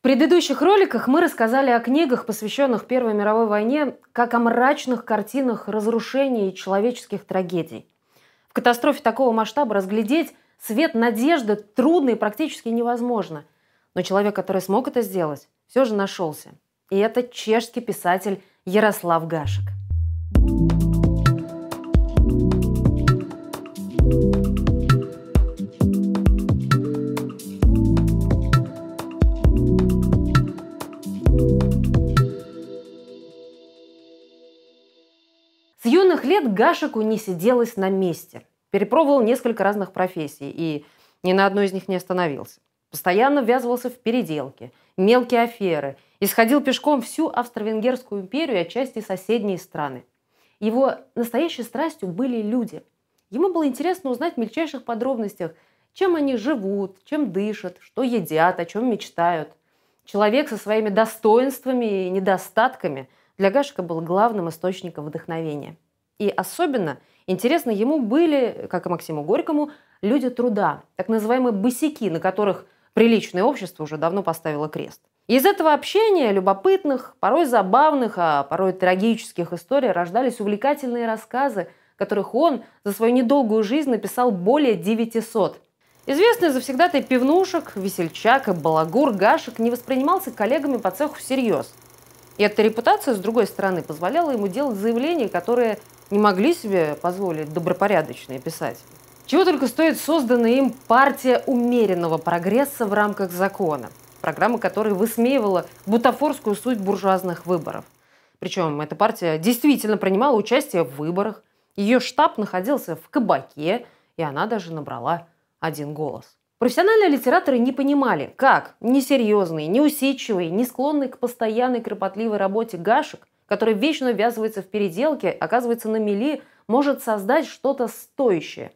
В предыдущих роликах мы рассказали о книгах, посвященных Первой мировой войне, как о мрачных картинах разрушений и человеческих трагедий. В катастрофе такого масштаба разглядеть свет надежды трудно и практически невозможно. Но человек, который смог это сделать, все же нашелся. И это чешский писатель Ярослав Гашек. лет Гашику не сиделось на месте. Перепробовал несколько разных профессий и ни на одной из них не остановился. Постоянно ввязывался в переделки, мелкие аферы, исходил пешком всю Австро-Венгерскую империю и отчасти соседние страны. Его настоящей страстью были люди. Ему было интересно узнать в мельчайших подробностях, чем они живут, чем дышат, что едят, о чем мечтают. Человек со своими достоинствами и недостатками для Гашика был главным источником вдохновения. И особенно интересно ему были, как и Максиму Горькому, люди труда, так называемые босики, на которых приличное общество уже давно поставило крест. из этого общения любопытных, порой забавных, а порой трагических историй рождались увлекательные рассказы, которых он за свою недолгую жизнь написал более 900. Известный завсегдатый пивнушек, весельчак и балагур Гашек не воспринимался коллегами по цеху всерьез. И эта репутация, с другой стороны, позволяла ему делать заявления, которые не могли себе позволить добропорядочные писать. Чего только стоит созданная им партия умеренного прогресса в рамках закона, программа которой высмеивала бутафорскую суть буржуазных выборов. Причем эта партия действительно принимала участие в выборах, ее штаб находился в кабаке, и она даже набрала один голос. Профессиональные литераторы не понимали, как несерьезный, неусидчивый, не склонный к постоянной кропотливой работе Гашек – который вечно ввязывается в переделки, оказывается на мели, может создать что-то стоящее.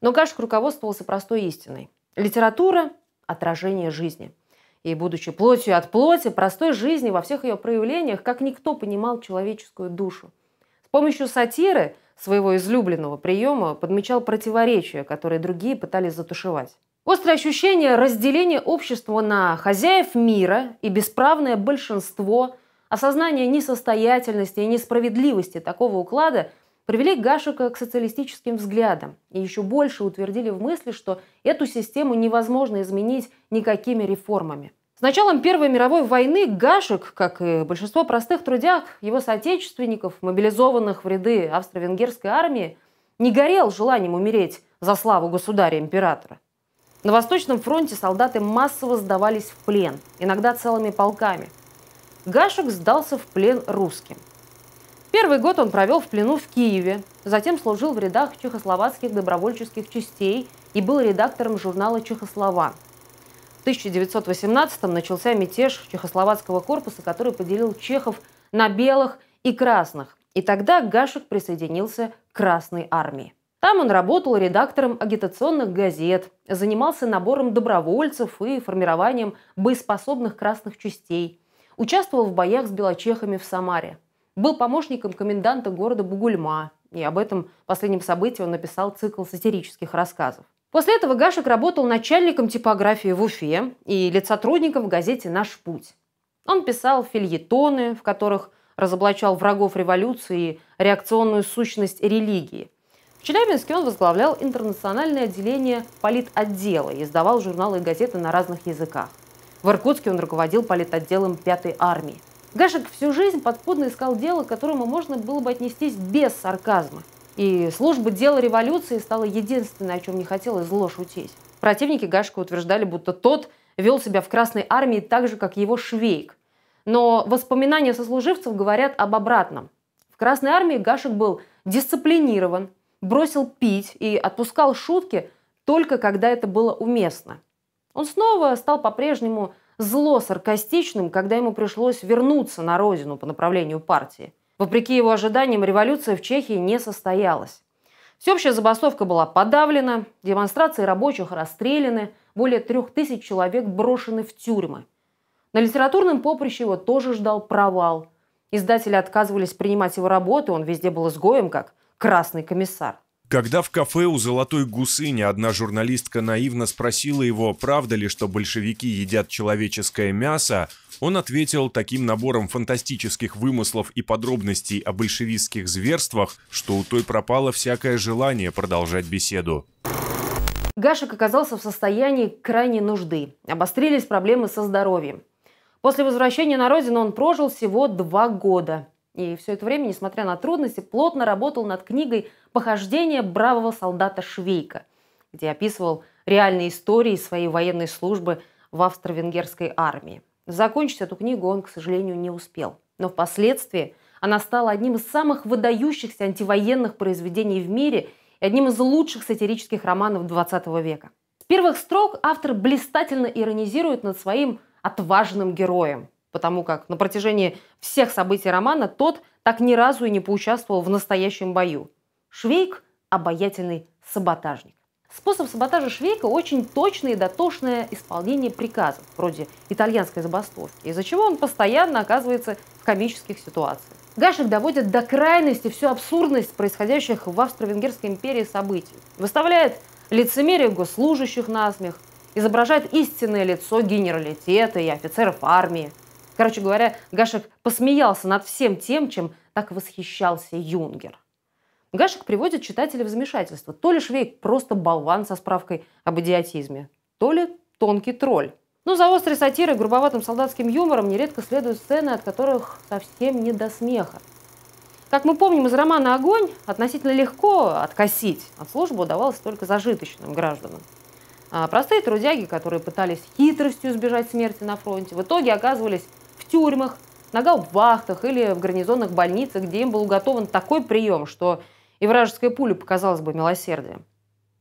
Но Кашек руководствовался простой истиной. Литература – отражение жизни. И, будучи плотью от плоти, простой жизни во всех ее проявлениях, как никто понимал человеческую душу. С помощью сатиры, своего излюбленного приема, подмечал противоречия, которые другие пытались затушевать. Острое ощущение разделения общества на хозяев мира и бесправное большинство, Осознание несостоятельности и несправедливости такого уклада привели Гашика к социалистическим взглядам и еще больше утвердили в мысли, что эту систему невозможно изменить никакими реформами. С началом Первой мировой войны Гашек, как и большинство простых трудяг, его соотечественников, мобилизованных в ряды австро-венгерской армии, не горел желанием умереть за славу государя-императора. На Восточном фронте солдаты массово сдавались в плен, иногда целыми полками – Гашек сдался в плен русским. Первый год он провел в плену в Киеве, затем служил в рядах чехословацких добровольческих частей и был редактором журнала «Чехослован». В 1918-м начался мятеж чехословацкого корпуса, который поделил чехов на белых и красных. И тогда Гашек присоединился к Красной армии. Там он работал редактором агитационных газет, занимался набором добровольцев и формированием боеспособных красных частей – Участвовал в боях с белочехами в Самаре. Был помощником коменданта города Бугульма. И об этом последнем событии он написал цикл сатирических рассказов. После этого Гашек работал начальником типографии в Уфе и лицотрудником в газете «Наш путь». Он писал фильетоны, в которых разоблачал врагов революции и реакционную сущность религии. В Челябинске он возглавлял интернациональное отделение политотдела и издавал журналы и газеты на разных языках. В Иркутске он руководил политотделом 5-й армии. Гашек всю жизнь подпудно искал дело, к которому можно было бы отнестись без сарказма. И служба дела революции стала единственной, о чем не хотелось зло шутить. Противники Гашка утверждали, будто тот вел себя в Красной армии так же, как его швейк. Но воспоминания сослуживцев говорят об обратном. В Красной армии Гашек был дисциплинирован, бросил пить и отпускал шутки только когда это было уместно – он снова стал по-прежнему зло саркастичным, когда ему пришлось вернуться на родину по направлению партии. Вопреки его ожиданиям, революция в Чехии не состоялась. Всеобщая забастовка была подавлена, демонстрации рабочих расстреляны, более трех тысяч человек брошены в тюрьмы. На литературном поприще его тоже ждал провал. Издатели отказывались принимать его работы, он везде был изгоем, как красный комиссар. Когда в кафе у «Золотой гусыни» одна журналистка наивно спросила его, правда ли, что большевики едят человеческое мясо, он ответил таким набором фантастических вымыслов и подробностей о большевистских зверствах, что у той пропало всякое желание продолжать беседу. Гашек оказался в состоянии крайней нужды. Обострились проблемы со здоровьем. После возвращения на родину он прожил всего два года – и все это время, несмотря на трудности, плотно работал над книгой «Похождение бравого солдата Швейка», где описывал реальные истории своей военной службы в австро-венгерской армии. Закончить эту книгу он, к сожалению, не успел. Но впоследствии она стала одним из самых выдающихся антивоенных произведений в мире и одним из лучших сатирических романов XX века. С первых строк автор блистательно иронизирует над своим отважным героем, потому как на протяжении всех событий романа тот так ни разу и не поучаствовал в настоящем бою. Швейк – обаятельный саботажник. Способ саботажа Швейка – очень точное и дотошное исполнение приказов, вроде итальянской забастовки, из-за чего он постоянно оказывается в комических ситуациях. Гашек доводит до крайности всю абсурдность происходящих в Австро-Венгерской империи событий. Выставляет лицемерие госслужащих на смех, изображает истинное лицо генералитета и офицеров армии – Короче говоря, Гашек посмеялся над всем тем, чем так восхищался Юнгер. Гашек приводит читателя в замешательство. То ли Швейк просто болван со справкой об идиотизме, то ли тонкий тролль. Но ну, за острой сатирой, грубоватым солдатским юмором нередко следуют сцены, от которых совсем не до смеха. Как мы помним из романа «Огонь», относительно легко откосить от службы удавалось только зажиточным гражданам. А простые трудяги, которые пытались хитростью избежать смерти на фронте, в итоге оказывались тюрьмах, на гауптвахтах или в гарнизонных больницах, где им был уготован такой прием, что и вражеская пуля показалась бы милосердием.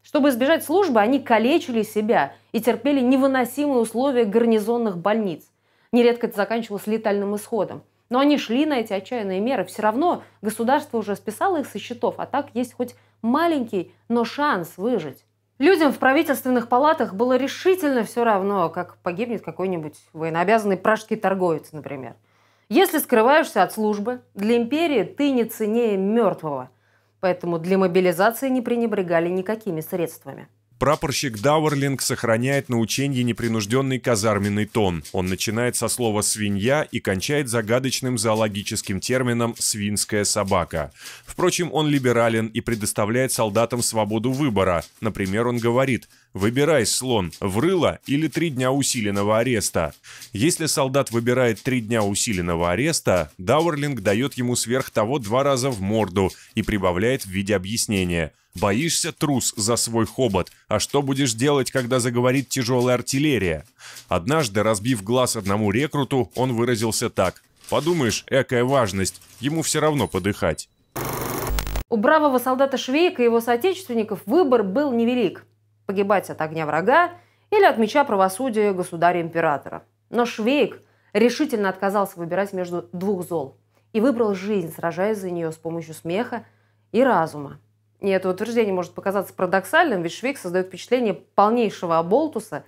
Чтобы избежать службы, они калечили себя и терпели невыносимые условия гарнизонных больниц. Нередко это заканчивалось летальным исходом. Но они шли на эти отчаянные меры. Все равно государство уже списало их со счетов, а так есть хоть маленький, но шанс выжить. Людям в правительственных палатах было решительно все равно, как погибнет какой-нибудь военнообязанный пражский торговец, например. Если скрываешься от службы, для империи ты не ценнее мертвого. Поэтому для мобилизации не пренебрегали никакими средствами. Прапорщик Дауэрлинг сохраняет на ученье непринужденный казарменный тон. Он начинает со слова «свинья» и кончает загадочным зоологическим термином «свинская собака». Впрочем, он либерален и предоставляет солдатам свободу выбора. Например, он говорит «Выбирай, слон, в рыло или три дня усиленного ареста». Если солдат выбирает три дня усиленного ареста, Дауэрлинг дает ему сверх того два раза в морду и прибавляет в виде объяснения – Боишься, трус, за свой хобот, а что будешь делать, когда заговорит тяжелая артиллерия? Однажды, разбив глаз одному рекруту, он выразился так. Подумаешь, экая важность, ему все равно подыхать. У бравого солдата Швейка и его соотечественников выбор был невелик – погибать от огня врага или от меча правосудия государя-императора. Но Швейк решительно отказался выбирать между двух зол и выбрал жизнь, сражаясь за нее с помощью смеха и разума. И это утверждение может показаться парадоксальным, ведь Швейк создает впечатление полнейшего оболтуса.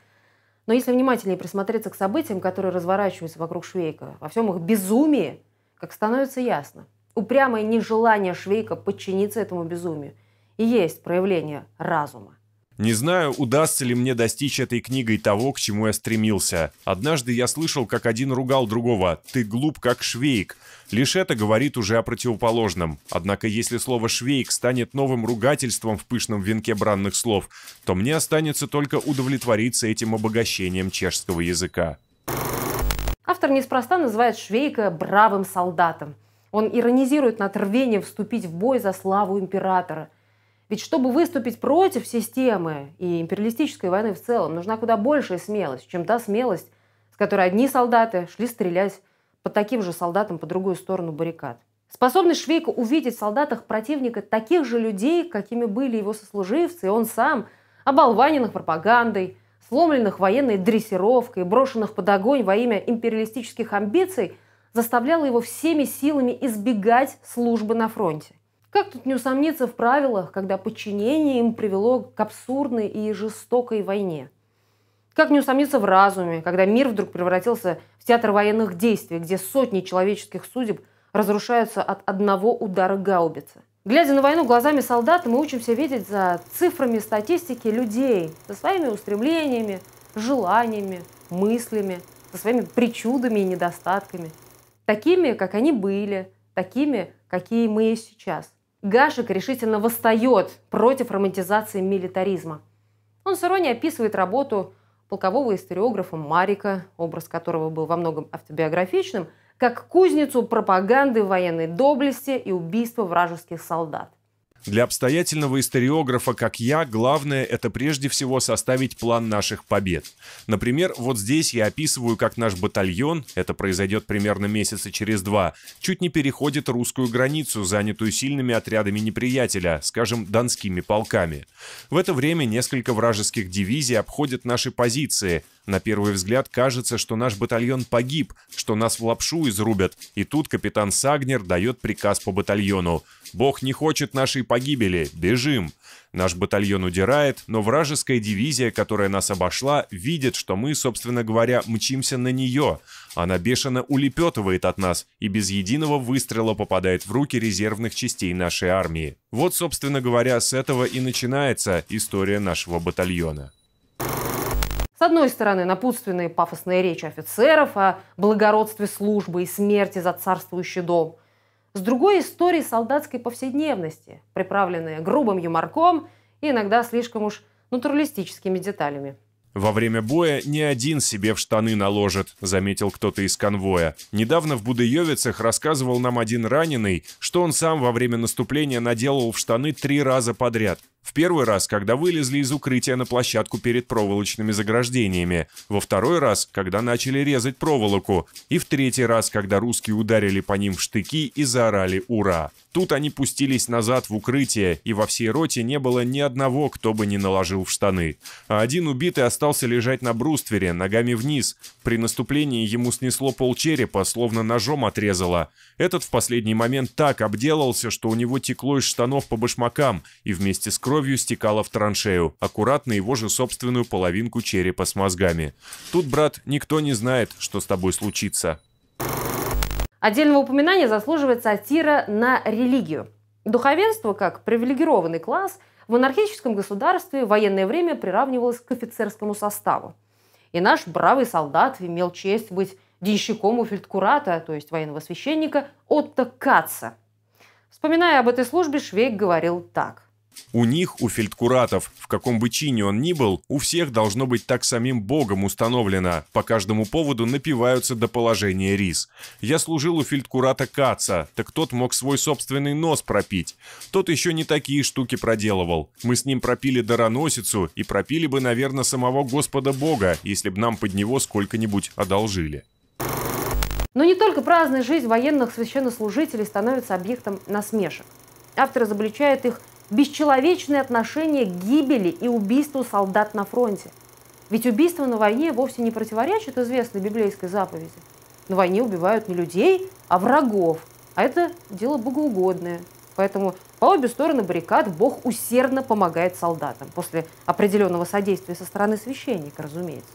Но если внимательнее присмотреться к событиям, которые разворачиваются вокруг Швейка, во всем их безумии, как становится ясно, упрямое нежелание Швейка подчиниться этому безумию и есть проявление разума. Не знаю, удастся ли мне достичь этой книгой того, к чему я стремился. Однажды я слышал, как один ругал другого «ты глуп, как швейк». Лишь это говорит уже о противоположном. Однако если слово «швейк» станет новым ругательством в пышном венке бранных слов, то мне останется только удовлетвориться этим обогащением чешского языка. Автор неспроста называет Швейка бравым солдатом. Он иронизирует над рвением вступить в бой за славу императора – ведь чтобы выступить против системы и империалистической войны в целом, нужна куда большая смелость, чем та смелость, с которой одни солдаты шли стрелять под таким же солдатом по другую сторону баррикад. Способность Швейка увидеть в солдатах противника таких же людей, какими были его сослуживцы, и он сам, оболваненных пропагандой, сломленных военной дрессировкой, брошенных под огонь во имя империалистических амбиций, заставляла его всеми силами избегать службы на фронте. Как тут не усомниться в правилах, когда подчинение им привело к абсурдной и жестокой войне? Как не усомниться в разуме, когда мир вдруг превратился в театр военных действий, где сотни человеческих судеб разрушаются от одного удара гаубицы? Глядя на войну глазами солдата, мы учимся видеть за цифрами статистики людей, со своими устремлениями, желаниями, мыслями, со своими причудами и недостатками. Такими, как они были, такими, какие мы есть сейчас – Гашек решительно восстает против романтизации милитаризма. Он с иронией описывает работу полкового историографа Марика, образ которого был во многом автобиографичным, как кузницу пропаганды военной доблести и убийства вражеских солдат. Для обстоятельного историографа, как я, главное – это прежде всего составить план наших побед. Например, вот здесь я описываю, как наш батальон, это произойдет примерно месяца через два, чуть не переходит русскую границу, занятую сильными отрядами неприятеля, скажем, донскими полками. В это время несколько вражеских дивизий обходят наши позиции – на первый взгляд кажется, что наш батальон погиб, что нас в лапшу изрубят, и тут капитан Сагнер дает приказ по батальону. «Бог не хочет нашей погибели, бежим!» Наш батальон удирает, но вражеская дивизия, которая нас обошла, видит, что мы, собственно говоря, мчимся на нее. Она бешено улепетывает от нас и без единого выстрела попадает в руки резервных частей нашей армии. Вот, собственно говоря, с этого и начинается история нашего батальона. С одной стороны, напутственные пафосные речи офицеров о благородстве службы и смерти за царствующий дом. С другой – истории солдатской повседневности, приправленные грубым юморком и иногда слишком уж натуралистическими деталями. «Во время боя ни один себе в штаны наложит», — заметил кто-то из конвоя. Недавно в Будыевицах рассказывал нам один раненый, что он сам во время наступления наделал в штаны три раза подряд. В первый раз, когда вылезли из укрытия на площадку перед проволочными заграждениями, во второй раз, когда начали резать проволоку, и в третий раз, когда русские ударили по ним в штыки и заорали «Ура!». Тут они пустились назад в укрытие, и во всей роте не было ни одного, кто бы не наложил в штаны. А один убитый остался лежать на бруствере, ногами вниз. При наступлении ему снесло пол черепа, словно ножом отрезало. Этот в последний момент так обделался, что у него текло из штанов по башмакам, и вместе с кровью кровью стекала в траншею, аккуратно его же собственную половинку черепа с мозгами. Тут, брат, никто не знает, что с тобой случится. Отдельного упоминания заслуживает сатира на религию. Духовенство, как привилегированный класс, в анархическом государстве в военное время приравнивалось к офицерскому составу. И наш бравый солдат имел честь быть денщиком у фельдкурата, то есть военного священника, Отто Каца. Вспоминая об этой службе, Швейк говорил так. У них, у фельдкуратов, в каком бы чине он ни был, у всех должно быть так самим богом установлено. По каждому поводу напиваются до положения рис. Я служил у фельдкурата Каца, так тот мог свой собственный нос пропить. Тот еще не такие штуки проделывал. Мы с ним пропили дароносицу и пропили бы, наверное, самого Господа Бога, если бы нам под него сколько-нибудь одолжили. Но не только праздная жизнь военных священнослужителей становится объектом насмешек. Автор изобличает их бесчеловечное отношение к гибели и убийству солдат на фронте. Ведь убийство на войне вовсе не противоречит известной библейской заповеди. На войне убивают не людей, а врагов. А это дело богоугодное. Поэтому по обе стороны баррикад Бог усердно помогает солдатам. После определенного содействия со стороны священника, разумеется.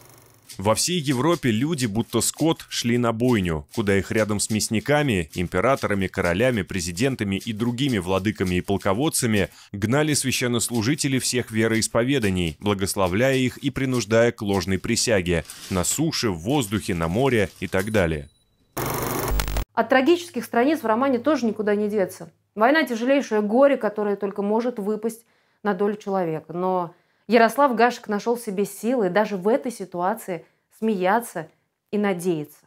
Во всей Европе люди, будто скот, шли на бойню, куда их рядом с мясниками, императорами, королями, президентами и другими владыками и полководцами гнали священнослужители всех вероисповеданий, благословляя их и принуждая к ложной присяге на суше, в воздухе, на море и так далее. От трагических страниц в романе тоже никуда не деться. Война – тяжелейшее горе, которое только может выпасть на долю человека. Но Ярослав Гашек нашел себе силы даже в этой ситуации смеяться и надеяться.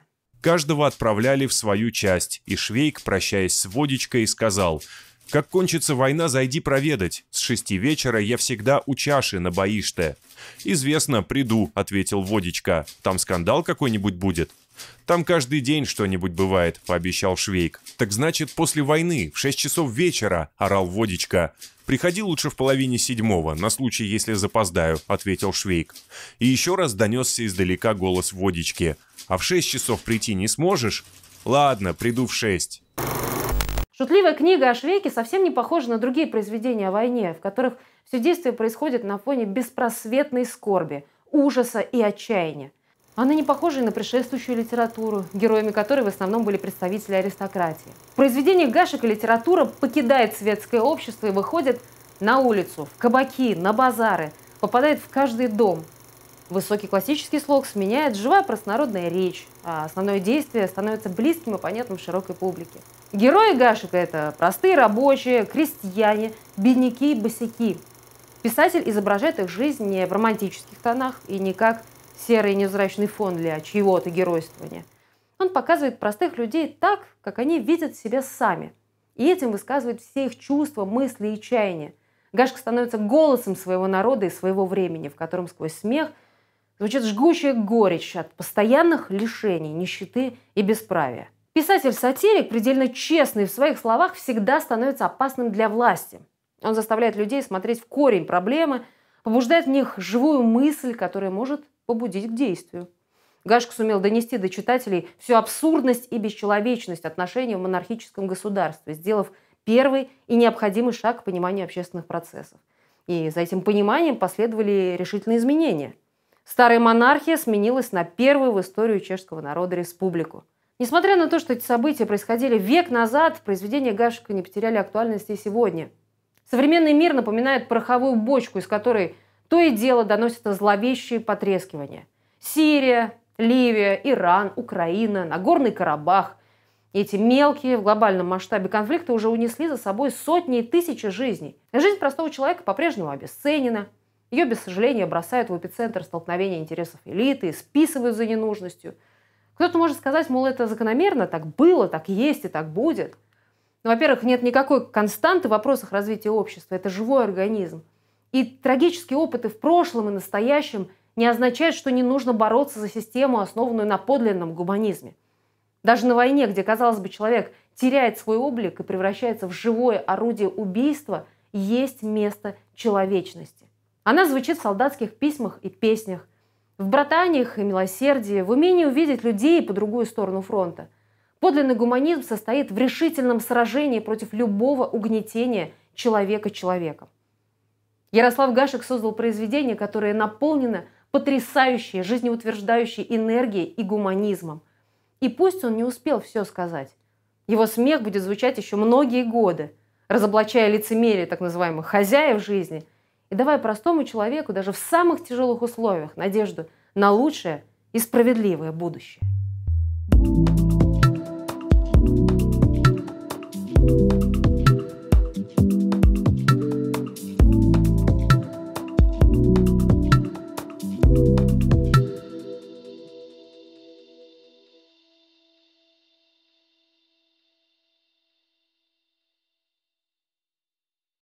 Каждого отправляли в свою часть, и Швейк, прощаясь с водичкой, сказал «Как кончится война, зайди проведать. С шести вечера я всегда у чаши на боиште». «Известно, приду», — ответил водичка. «Там скандал какой-нибудь будет?» «Там каждый день что-нибудь бывает», — пообещал Швейк. «Так значит, после войны, в шесть часов вечера», — орал водичка. «Приходи лучше в половине седьмого, на случай, если запоздаю», — ответил Швейк. И еще раз донесся издалека голос водички. «А в шесть часов прийти не сможешь?» «Ладно, приду в шесть». Шутливая книга о Швейке совсем не похожа на другие произведения о войне, в которых все действие происходит на фоне беспросветной скорби, ужаса и отчаяния. Она не похожа на предшествующую литературу, героями которой в основном были представители аристократии. В произведениях и литература покидает светское общество и выходит на улицу, в кабаки, на базары, попадает в каждый дом. Высокий классический слог сменяет живая простонародная речь, а основное действие становится близким и понятным широкой публике. Герои Гашика – это простые рабочие, крестьяне, бедняки и босяки. Писатель изображает их жизнь не в романтических тонах и не как серый невзрачный фон для чьего-то геройствования. Он показывает простых людей так, как они видят себя сами. И этим высказывает все их чувства, мысли и чаяния. Гашка становится голосом своего народа и своего времени, в котором сквозь смех звучит жгучая горечь от постоянных лишений, нищеты и бесправия. Писатель-сатирик, предельно честный в своих словах, всегда становится опасным для власти. Он заставляет людей смотреть в корень проблемы, побуждает в них живую мысль, которая может побудить к действию. Гашек сумел донести до читателей всю абсурдность и бесчеловечность отношений в монархическом государстве, сделав первый и необходимый шаг к пониманию общественных процессов. И за этим пониманием последовали решительные изменения. Старая монархия сменилась на первую в историю чешского народа республику. Несмотря на то, что эти события происходили век назад, произведения Гашика не потеряли актуальности и сегодня. Современный мир напоминает пороховую бочку, из которой – то и дело доносятся зловещие потрескивания. Сирия, Ливия, Иран, Украина, Нагорный Карабах. Эти мелкие в глобальном масштабе конфликты уже унесли за собой сотни и тысячи жизней. Жизнь простого человека по-прежнему обесценена. Ее, без сожаления, бросают в эпицентр столкновения интересов элиты списывают за ненужностью. Кто-то может сказать, мол, это закономерно, так было, так есть и так будет. Но, ну, во-первых, нет никакой константы в вопросах развития общества. Это живой организм. И трагические опыты в прошлом и настоящем не означают, что не нужно бороться за систему, основанную на подлинном гуманизме. Даже на войне, где, казалось бы, человек теряет свой облик и превращается в живое орудие убийства, есть место человечности. Она звучит в солдатских письмах и песнях, в братаниях и милосердии, в умении увидеть людей по другую сторону фронта. Подлинный гуманизм состоит в решительном сражении против любого угнетения человека человеком. Ярослав Гашек создал произведение, которое наполнено потрясающей, жизнеутверждающей энергией и гуманизмом. И пусть он не успел все сказать, его смех будет звучать еще многие годы, разоблачая лицемерие так называемых хозяев жизни и давая простому человеку даже в самых тяжелых условиях надежду на лучшее и справедливое будущее.